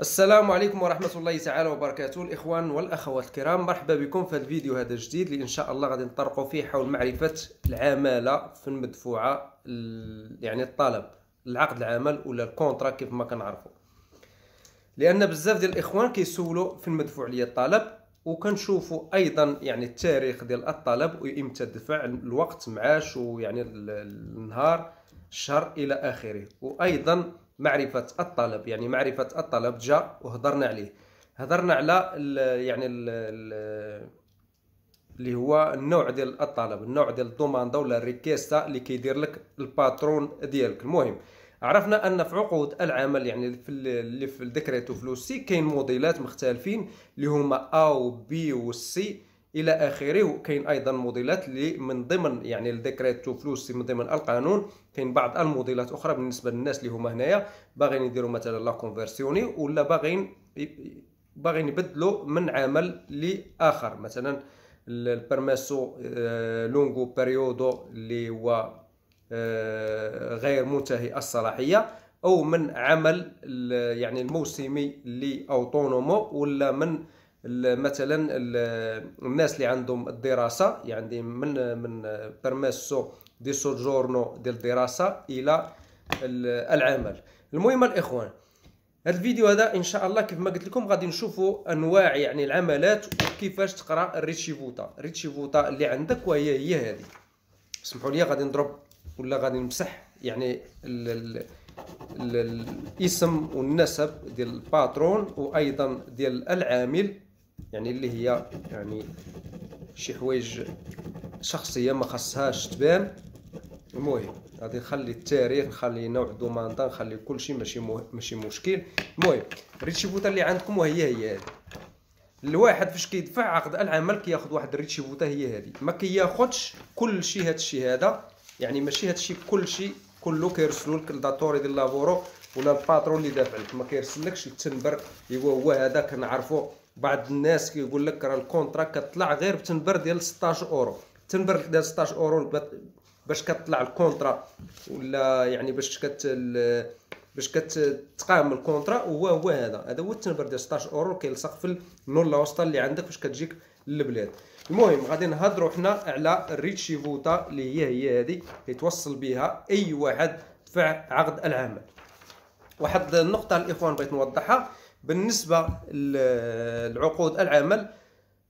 السلام عليكم ورحمة الله تعالى وبركاته الإخوان والأخوات الكرام مرحبا بكم في الفيديو هذا الجديد اللي إن شاء الله غادي نطرقوا فيه حول معرفة العمالة في المدفوعة يعني الطلب العقد العمل ولا الكونترا كيف ما كنعرفوا لأن بزاف ديال الإخوان كيسولوا في المدفوع ليا الطلب وكنشوفوا ايضا يعني التاريخ ديال الطلب وامتى دفع الوقت معاش ويعني النهار الشهر الى اخره وايضا معرفه الطلب يعني معرفه الطلب جا وهضرنا عليه هضرنا على الـ يعني الـ اللي هو النوع ديال الطلب النوع ديال الدوماندا ولا الريكيستا اللي كيدير لك الباترون ديالك المهم عرفنا ان في عقود العمل يعني في اللي في الديكريتو وفي سي كاين موديلات مختلفين اللي هما ا و و سي الى اخره وكاين ايضا موديلات اللي من ضمن يعني تو فلوس من ضمن القانون كاين بعض الموديلات اخرى بالنسبه للناس اللي هما هنايا باغيين يديروا مثلا لا كونفيرسيوني ولا باغيين باغيين يبدلوا من عمل لاخر مثلا البرماسو آه، لونغو بيريودو اللي هو آه، غير منتهي الصلاحيه او من عمل يعني الموسمي لي اوتونومو ولا من مثلا الناس اللي عندهم الدراسه يعني من من بيرميسو دي سوجورنو ديال الدراسه الى العمل المهم الاخوان هذا الفيديو هذا ان شاء الله كيف ما قلت لكم غادي نشوفوا انواع يعني العملات وكيفاش تقرا الريتشيفوتا الريتشيفوتا اللي عندك وهي هي هذه اسمحوا لي غادي نضرب ولا غادي نمسح يعني ال ال ال الاسم والنسب ديال الباترون وايضا ديال العامل يعني اللي هي يعني شي حوايج شخصيه ما خصهاش تبان المهم غادي نخلي التاريخ نخلي نوع دوماندا نخلي كل شيء ماشي مو... ماشي مشكل المهم ريتشي فوتا اللي عندكم وهي هي هذه الواحد فاش كيدفع عقد العمل كياخذ واحد ريتشي فوتا هي هذه ما كياخذش شيء هذا الشيء هذا يعني ماشي هذا الشيء شيء كله كيرسلو لك الداتوري ديال لابورو ولا الباترون اللي دافع لك ما كيرسلكش التنبر ايوا هو هذا كنعرفو بعض الناس كيقول لك راه الكونترا كطلع غير بتنبر ديال 16 اورو تنبر ديال 16 اورو باش كطلع الكونترا ولا يعني باش كت باش كتقام الكونترا هو هو هذا هذا هو التنبر ديال 16 اورو كيلصق في النور الوسطى اللي عندك باش كتجيك للبلاد المهم غادي نهضروا حنا على الريتشي فوتا اللي هي هي هذه توصل بها اي واحد دفع عقد العمل واحد النقطه الاخوان بغيت نوضحها بالنسبه لعقود العمل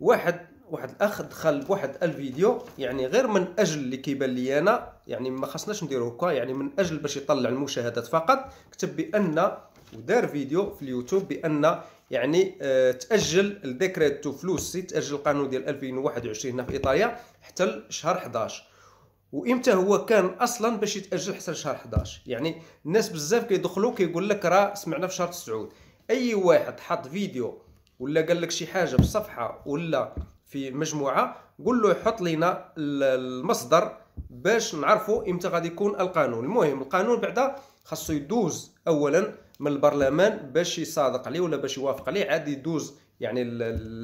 واحد واحد الاخ دخل بواحد الفيديو يعني غير من اجل اللي كيبان لي انا يعني ما خصناش نديرو هكا يعني من اجل باش يطلع المشاهدات فقط كتب بان ودار فيديو في اليوتيوب بان يعني آه تاجل الديكريتو فلوسي تاجل القانون ديال 2021 هنا في ايطاليا حتى شهر 11 وامتى هو كان اصلا باش يتاجل حتى شهر 11 يعني الناس بزاف كيدخلوا كيقول لك راه سمعنا في شهر 9 اي واحد حط فيديو ولا قال لك شي حاجه في صفحه ولا في مجموعه قول له يحط لنا المصدر باش نعرفوا امتى غادي يكون القانون المهم القانون بعدا خاصو يدوز اولا من البرلمان باش يصادق عليه ولا باش يوافق عليه عاد يدوز يعني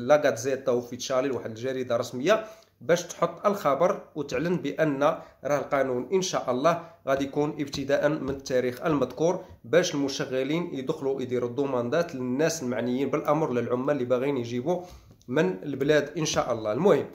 لا غازيتا وفيتشالي واحد الجريده رسميه باش تحط الخبر وتعلن بان راه القانون ان شاء الله غادي يكون ابتداء من التاريخ المذكور باش المشغلين يدخلوا يديروا الضماندات للناس المعنيين بالامر للعمال اللي باغيين يجيبوا من البلاد ان شاء الله المهم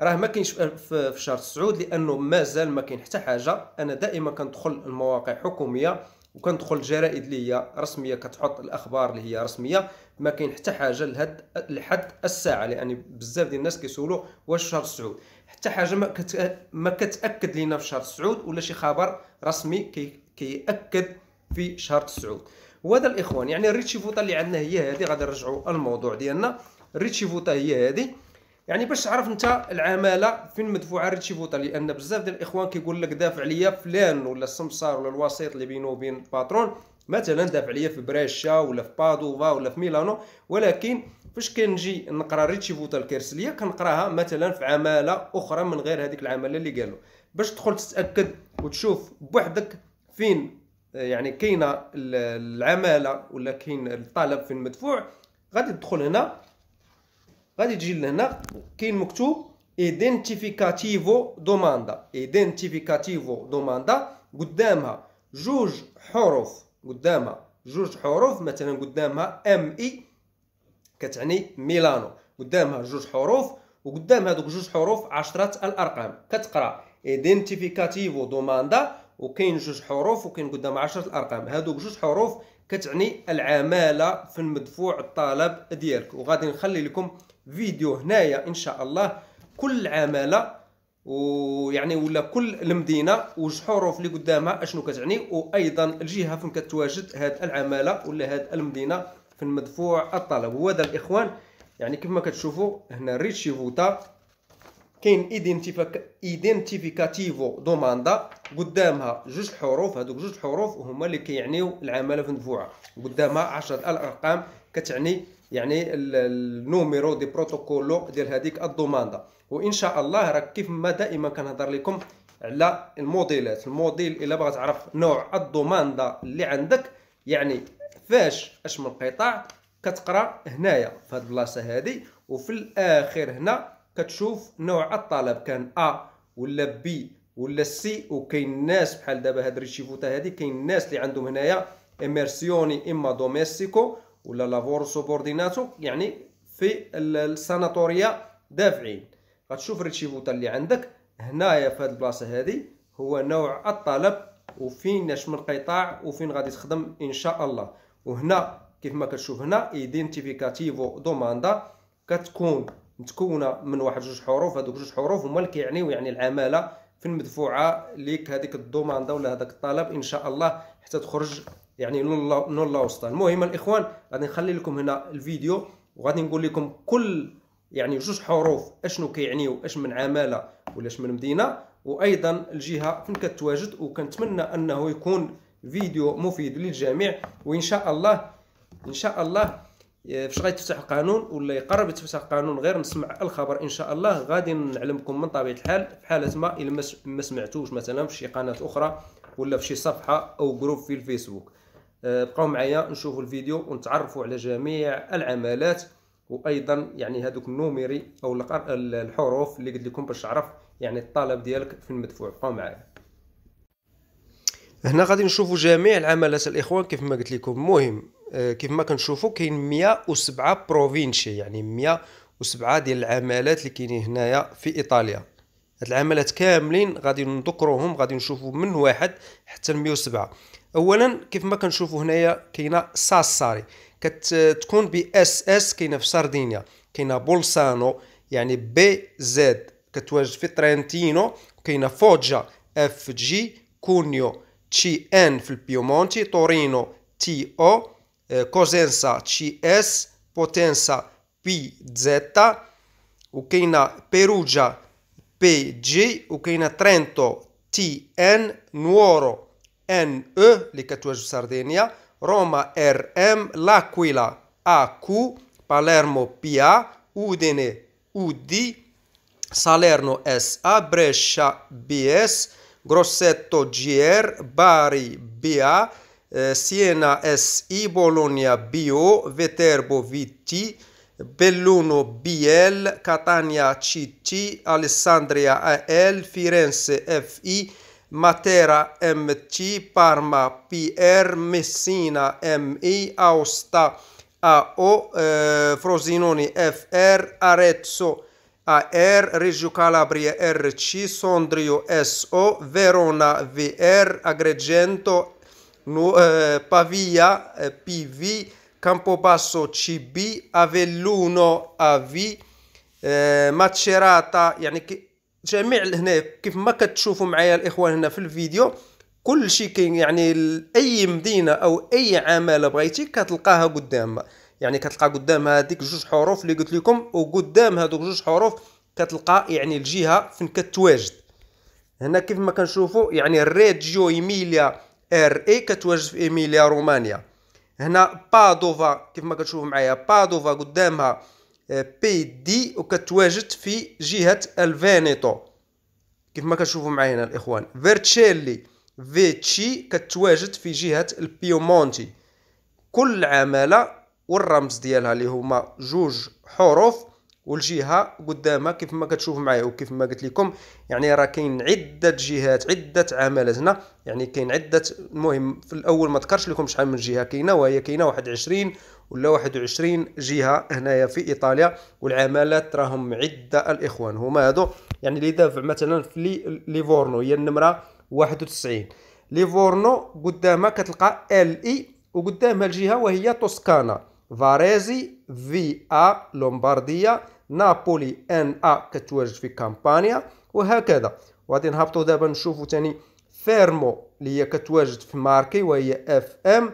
راه ما كاينش في شهر تسعود لانه مازال ما كاين حتى حاجه انا دائما كندخل المواقع الحكوميه وكندخل الجرائد اللي هي رسميه كتحط الاخبار اللي هي رسميه ما كاين حتى حاجه لهاد لحد الساعه لان بزاف ديال الناس كيسولوا واش شهر سعود حتى حاجه ما, كت... ما كتاكد لينا في شهر سعود ولا شي خبر رسمي كي... كياكد في شهر سعود وهذا الاخوان يعني الريتشي فوطا اللي عندنا هي هذه غادي نرجعوا الموضوع ديالنا الريتشي فوطا هي هذه يعني باش تعرف انت العماله فين مدفوعه ريتشيفوطا لان بزاف ديال الاخوان كيقول لك دافع ليا فلان ولا السمسار ولا الوسيط اللي بينه وبين الباترون مثلا دافع ليا في بريشا ولا في بادوفا ولا في ميلانو ولكن فاش كنجي نقرا ريتشيفوطا الكرسليه كنقراها مثلا في عماله اخرى من غير هذيك العماله اللي قالوا باش تدخل تتاكد وتشوف بوحدك فين يعني كاينه العماله ولا كاين الطلب فين مدفوع غادي تدخل هنا غادي تجي لهنا كاين مكتوب ايدنتيفيكاتيفو دوماندا ايدنتيفيكاتيفو دوماندا قدامها جوج حروف قدامها جوج حروف مثلا قدامها ام اي e كتعني ميلانو قدامها جوج حروف وقدام هذوك جوج حروف عشرة الارقام كتقرا ايدنتيفيكاتيفو دوماندا وكاين جوج حروف وكاين قدام عشرة الارقام هذوك جوج حروف كتعني العماله في المدفوع الطلب ديالك وغادي نخلي لكم فيديو هنايا ان شاء الله كل عماله ويعني ولا كل المدينه وش حروف اللي قدامها اشنو كتعني وايضا الجهه فين كتواجد هاد العماله ولا هاد المدينه في المدفوع الطلب وهذا الاخوان يعني كما كتشوفوا هنا فوتا كاين ايدينتيفيكاتيفو دوماندا قدامها جوج حروف هذوك جوج حروف هما اللي كيعنيو العماله في النفوعه قدامها 10 الارقام كتعني يعني النوميرو دي بروتوكولو ديال هذيك الدوماندا وان شاء الله راه كيف ما دائما كنهضر لكم على الموديلات الموديل الا بغا تعرف نوع الدوماندا اللي عندك يعني فاش اش من قطاع كتقرا هنايا في هاد البلاصه هادي وفي الاخر هنا كتشوف نوع الطلب كان ا ولا بي ولا سي وكاين الناس بحال دابا هاد ريشيفوتا هادي كاين الناس اللي عندهم هنايا اميرسيوني اما دوميستيكو ولا لافور سوبورديناتو يعني في الساناتوريا دافعين غتشوف ريشيفوتا اللي عندك هنايا في هاد البلاصه هادي هو نوع الطلب وفين اش من قطاع وفين غادي تخدم ان شاء الله وهنا كيف ما كتشوف هنا ايدينتيفيكاتيفو دوماندا كتكون متكونه من واحد جوج حروف هذوك جوج حروف هما اللي كيعنيو يعني العماله في المدفوعه ليك هذيك الدوماندا ولا هذاك الطلب ان شاء الله حتى تخرج يعني نون لا وسطى المهم الاخوان غادي نخلي لكم هنا الفيديو وغادي نقول لكم كل يعني جوج حروف اشنو كيعنيو اش من عماله ولا اش من مدينه وايضا الجهه فين كتواجد وكنتمنى انه يكون فيديو مفيد للجميع وان شاء الله ان شاء الله فاش غيتفتح القانون ولا يقرب يتفتح القانون غير نسمع الخبر ان شاء الله غادي نعلمكم من طبيعه الحال في حاله ما الا ما سمعتوش مثلا في شي قناه اخرى ولا في شي صفحه او جروب في الفيسبوك آه، بقاو معايا نشوفوا الفيديو ونتعرفوا على جميع العملات وايضا يعني هذوك النوميري او الحروف اللي قلت لكم باش تعرف يعني الطلب ديالك في المدفوع بقاو معايا هنا غادي نشوفوا جميع العملات الاخوان كيف ما قلت لكم مهم آه، كيف ما كنشوفوا كاين 107 بروفينشي يعني 107 ديال العمالات اللي كاينين هنايا في ايطاليا هاد العمالات كاملين غادي نذكرهم غادي نشوفوا من واحد حتى ل 107 اولا كيف ما كنشوفوا هنايا كاينه ساساري كتكون ب اس اس كاينه في ساردينيا كاينه بولسانو يعني بي زد كتواجد في ترنتينو كاينه فوجا اف جي كونيو تشي ان في البيومونتي تورينو تي او Eh, cosenza CS, Potenza PZ, Ucraina Perugia PG, Ucraina Trento TN, Nuoro NE, Licatuaggio Sardegna, Roma RM, L'Aquila AQ, Palermo PA, Udine UD, Salerno SA, Brescia BS, Grosseto GR, Bari BA, eh, Siena SI, Bologna BO, Viterbo VT, Belluno BL, Catania CT, Alessandria AL, Firenze FI, Matera MT, Parma PR, Messina MI, Aosta AO, eh, Frosinone FR, Arezzo AR, Reggio Calabria RC, Sondrio SO, Verona VR, Agrigento no, uh, eh, Pavia uh, eh, PV, Campobasso CB, Avelluno AV uh, ماتشيراتا يعني جميع هنا كيف ما كتشوفوا معايا الاخوان هنا في الفيديو كل شيء كاين يعني اي مدينه او اي عماله بغيتي كتلقاها قدامها يعني كتلقى قدامها هذيك جوج حروف اللي قلت لكم وقدام هذوك جوج حروف كتلقى يعني الجهه فين كتواجد هنا كيف ما كنشوفوا يعني الريجيو ايميليا ار اي كتواجد في ايميليا رومانيا هنا بادوفا كيف ما كتشوفوا معايا بادوفا قدامها بي دي وكتواجد في جهه الفينيتو كيف ما كتشوفوا معايا هنا الاخوان فيرتشيلي فيتشي كتواجد في جهه البيومونتي كل عماله والرمز ديالها اللي هما جوج حروف والجهه قدامها كيف ما كتشوف معايا وكيف ما قلت لكم يعني راه كاين عده جهات عده عمالات هنا يعني كاين عده المهم في الاول ما ذكرش لكم شحال من جهه كاينه وهي كاينه واحد ولا 21 جهه هنايا في ايطاليا والعمالات راهم عده الاخوان هما هادو يعني اللي دافع مثلا في ليفورنو هي النمره 91 ليفورنو قدامها كتلقى ال اي وقدامها الجهه وهي توسكانا فاريزي في ا لومبارديا نابولي ان ا كتواجد في كامبانيا وهكذا وغادي نهبطوا دابا نشوفوا ثاني فيرمو اللي هي كتواجد في ماركي وهي اف ام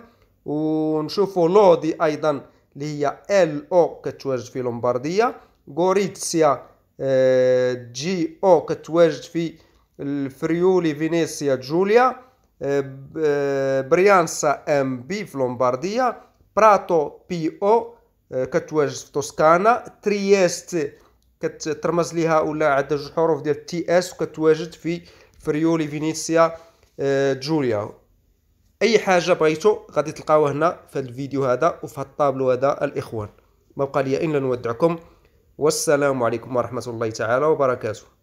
ونشوفوا لودي ايضا اللي هي ال او كتواجد في لومبارديا غوريتسيا جي او كتواجد في الفريولي فينيسيا جوليا بريانسا ام بي في لومبارديا براتو بي او كتواجد في توسكانا ترياست كترمز ليها ولا عندها جوج حروف ديال تي اس وكتواجد في فريولي فينيسيا آه، جوليا اي حاجه بغيتو غادي تلقاوها هنا في هذا الفيديو هذا وفي هذا الطابلو هذا الاخوان ما بقى لي الا نودعكم والسلام عليكم ورحمه الله تعالى وبركاته